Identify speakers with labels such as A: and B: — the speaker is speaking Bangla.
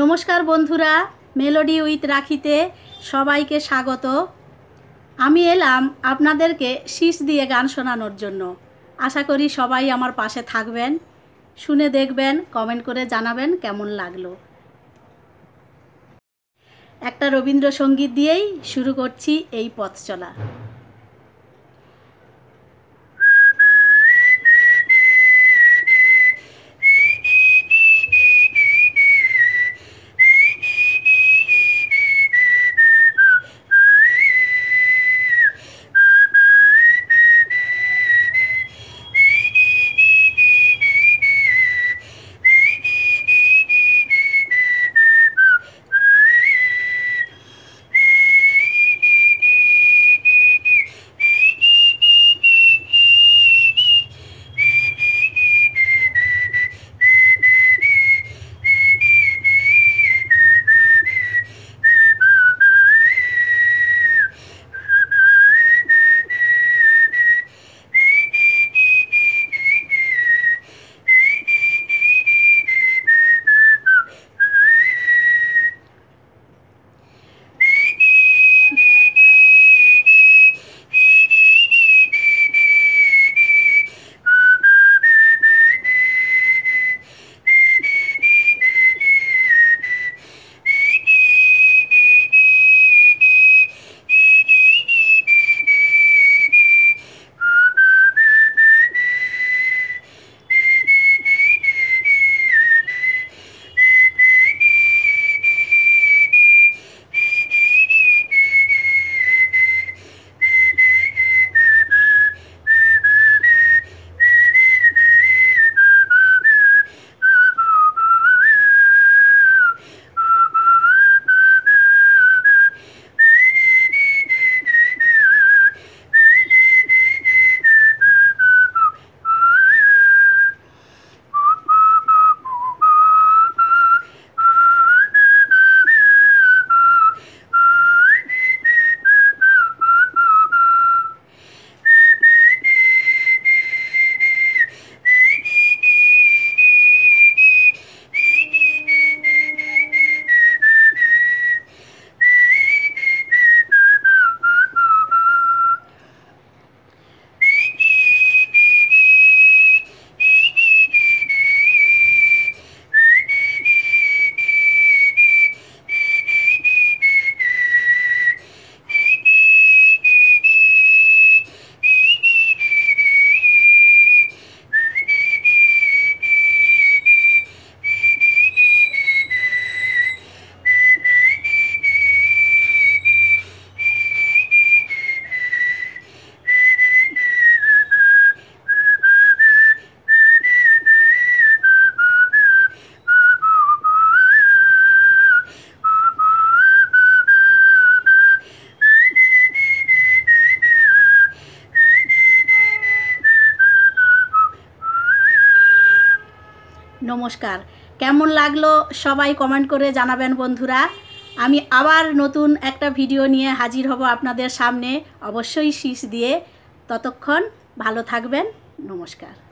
A: নমস্কার বন্ধুরা মেলোডি উইথ রাখিতে সবাইকে স্বাগত আমি এলাম আপনাদেরকে শীষ দিয়ে গান শোনানোর জন্য আশা করি সবাই আমার পাশে থাকবেন শুনে দেখবেন কমেন্ট করে জানাবেন কেমন লাগলো একটা রবীন্দ্রসঙ্গীত দিয়েই
B: শুরু করছি এই পথ চলা
A: নমস্কার কেমন লাগলো সবাই কমেন্ট করে জানাবেন বন্ধুরা আমি আবার নতুন একটা ভিডিও নিয়ে হাজির হব আপনাদের সামনে অবশ্যই শীষ দিয়ে ততক্ষণ ভালো থাকবেন
C: নমস্কার